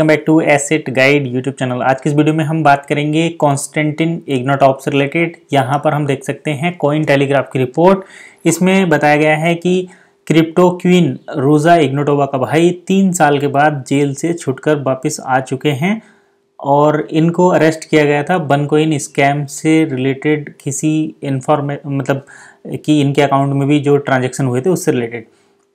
welcome back to Asset Guide YouTube channel आज की इस वीडियो में हम बात करेंगे कॉन्स्टेंटिन इग्नोटॉप से रिलेटेड यहाँ पर हम देख सकते हैं कॉइन टेलीग्राफ की रिपोर्ट इसमें बताया गया है कि क्रिप्टो क्वीन रोज़ा इग्नोटोवा का भाई तीन साल के बाद जेल से छुटकर वापस आ चुके हैं और इनको अरेस्ट किया गया था बन कोइन स्कैम से रिलेटेड किसी इन्फॉर्मे मतलब कि इनके अकाउंट में भी जो ट्रांजेक्शन हुए थे उससे रिलेटेड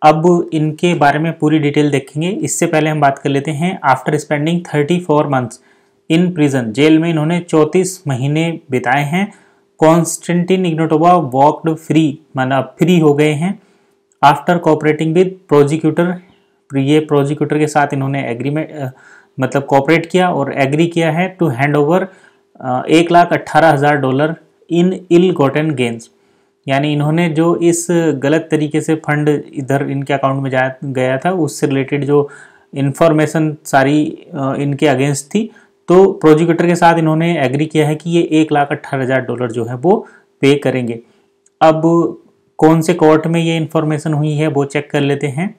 अब इनके बारे में पूरी डिटेल देखेंगे इससे पहले हम बात कर लेते हैं after spending thirty four months in prison jail में इन्होंने चौंतीस महीने बिताए हैं कॉन्स्टेंटिन इग्नोटोवा वॉकड फ्री माना फ्री हो गए हैं आफ्टर कॉपरेटिंग विद प्रोजिक्यूटर ये प्रोजिक्यूटर के साथ इन्होंने एग्रीमेंट मतलब कॉपरेट किया और एग्री किया है टू हैंड ओवर एक लाख अट्ठारह हज़ार dollar in ill gotten gains यानी इन्होंने जो इस गलत तरीके से फंड इधर इनके अकाउंट में जाया गया था उससे रिलेटेड जो इन्फॉर्मेशन सारी इनके अगेंस्ट थी तो प्रोजिक्यूटर के साथ इन्होंने एग्री किया है कि ये एक लाख अट्ठारह हज़ार डॉलर जो है वो पे करेंगे अब कौन से कोर्ट में ये इन्फॉर्मेशन हुई है वो चेक कर लेते हैं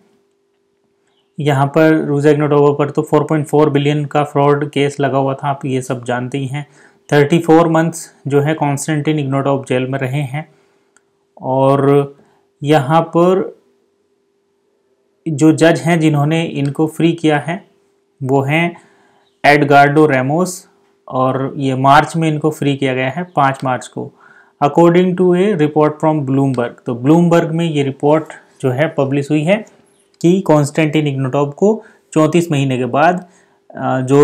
यहाँ पर रूजा रूजेग्नोटोवा पर तो 4.4 बिलियन का फ्रॉड केस लगा हुआ था आप ये सब जानते ही हैं 34 मंथ्स जो है कॉन्स्टेंटिन इग्नोटोव जेल में रहे हैं और यहाँ पर जो जज हैं जिन्होंने इनको फ्री किया है वो हैं एडगार्डो रेमोस और ये मार्च में इनको फ्री किया गया है पाँच मार्च को according to a report from Bloomberg तो ब्लूमबर्ग में ये रिपोर्ट जो है पब्लिश हुई है कि कॉन्स्टेंटिन इग्नोटॉप को 34 महीने के बाद जो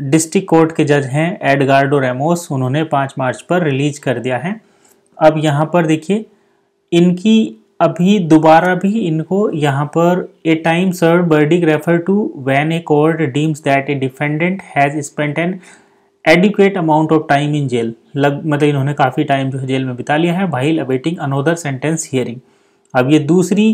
डिस्ट्रिक्ट कोर्ट के जज हैं एडगार्डो रेमोस उन्होंने पाँच मार्च पर रिलीज कर दिया है अब यहाँ पर देखिए इनकी अभी दोबारा भी इनको यहाँ पर a time served verdict refer to when a court deems that a defendant has spent an adequate amount of time in jail लग मतलब इन्होंने काफ़ी टाइम जो है जेल में बिता लिया है भाई अवेटिंग अनोदर सेंटेंस हियरिंग अब ये दूसरी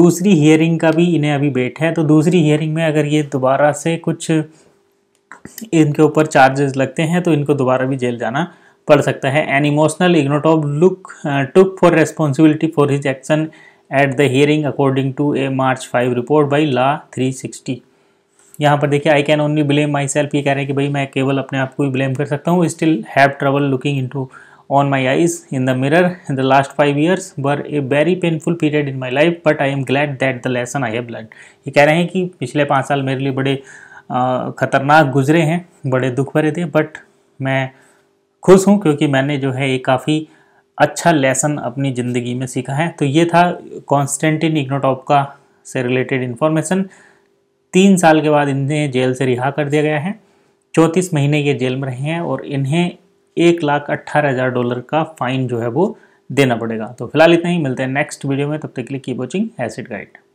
दूसरी हियरिंग का भी इन्हें अभी बेट है तो दूसरी हियरिंग में अगर ये दोबारा से कुछ इनके ऊपर चार्जेस लगते हैं तो इनको दोबारा भी जेल जाना पढ़ सकता है an emotional of look took for responsibility for his action at the hearing according to a March five report by law three sixty यहाँ पर देखिए I can only blame myself ये कह रहे हैं कि भाई मैं केवल अपने आप को ही ब्लेम कर सकता हूँ still have trouble looking into own my eyes in the mirror in the last five years were a very painful period in my life but I am glad that the lesson I have learn ये कह रहे हैं कि पिछले पाँच साल मेरे लिए बड़े uh, ख़तरनाक गुजरे हैं बड़े दुख भरे थे बट मैं खुश हूँ क्योंकि मैंने जो है ये काफ़ी अच्छा लेसन अपनी ज़िंदगी में सीखा है तो ये था कॉन्स्टेंटिन इग्नोटॉप का से रिलेटेड इन्फॉर्मेशन तीन साल के बाद इन्हें जेल से रिहा कर दिया गया है चौंतीस महीने ये जेल में रहे हैं और इन्हें एक लाख अट्ठारह हज़ार डॉलर का फ़ाइन जो है वो देना पड़ेगा तो फिलहाल इतना ही मिलते हैं नेक्स्ट वीडियो में तब तक के लिए की वॉचिंग एसिड गाइड